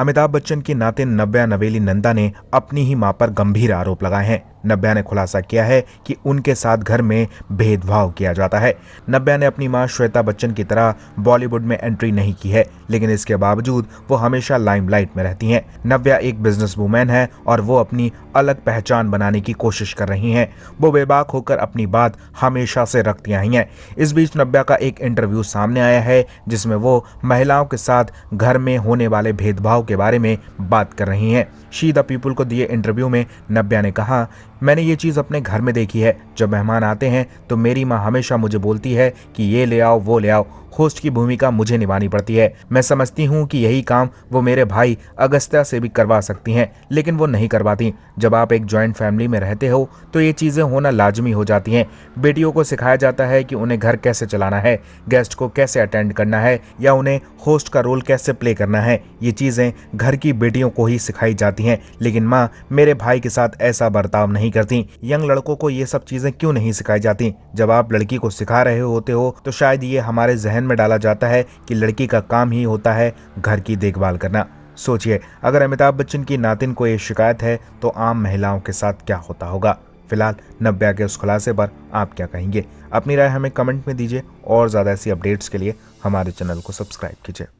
अमिताभ बच्चन की नातिन नव्या नवेली नंदा ने अपनी ही मां पर गंभीर आरोप लगाए हैं नब्या ने खुलासा किया है कि उनके साथ घर में भेदभाव किया जाता है नब्या ने अपनी मां श्वेता बच्चन की तरह बॉलीवुड में एंट्री नहीं की है लेकिन इसके बावजूद वो हमेशा लाइमलाइट में रहती हैं नव्या एक बिजनेस वूमेन है और वो अपनी अलग पहचान बनाने की कोशिश कर रही हैं वो बेबाक होकर अपनी बात हमेशा से रखती आई हैं इस बीच नब्या का एक इंटरव्यू सामने आया है जिसमें वो महिलाओं के साथ घर में होने वाले भेदभाव के बारे में बात कर रही हैं शी द पीपुल को दिए इंटरव्यू में नब्या ने कहा मैंने ये चीज़ अपने घर में देखी है जब मेहमान आते हैं तो मेरी माँ हमेशा मुझे बोलती है कि ये ले आओ वो ले आओ होस्ट की भूमिका मुझे निभानी पड़ती है मैं समझती हूँ कि यही काम वो मेरे भाई अगस्त्या से भी करवा सकती हैं लेकिन वो नहीं करवाती जब आप एक जॉइंट फैमिली में रहते हो तो ये चीज़ें होना लाजमी हो जाती हैं बेटियों को सिखाया जाता है कि उन्हें घर कैसे चलाना है गेस्ट को कैसे अटेंड करना है या उन्हें होस्ट का रोल कैसे प्ले करना है ये चीज़ें घर की बेटियों को ही सिखाई जाती हैं लेकिन माँ मेरे भाई के साथ ऐसा बर्ताव नहीं करती यंग लड़कों को ये सब चीजें क्यों नहीं सिखाई जाती जब आप लड़की को सिखा रहे होते हो तो शायद ये हमारे जहन में डाला जाता है कि लड़की का काम ही होता है घर की देखभाल करना सोचिए अगर अमिताभ बच्चन की नातिन को ये शिकायत है तो आम महिलाओं के साथ क्या होता होगा फिलहाल नब्या के उस खुलासे पर आप क्या कहेंगे अपनी राय हमें कमेंट में दीजिए और ज़्यादा ऐसी अपडेट्स के लिए हमारे चैनल को सब्सक्राइब कीजिए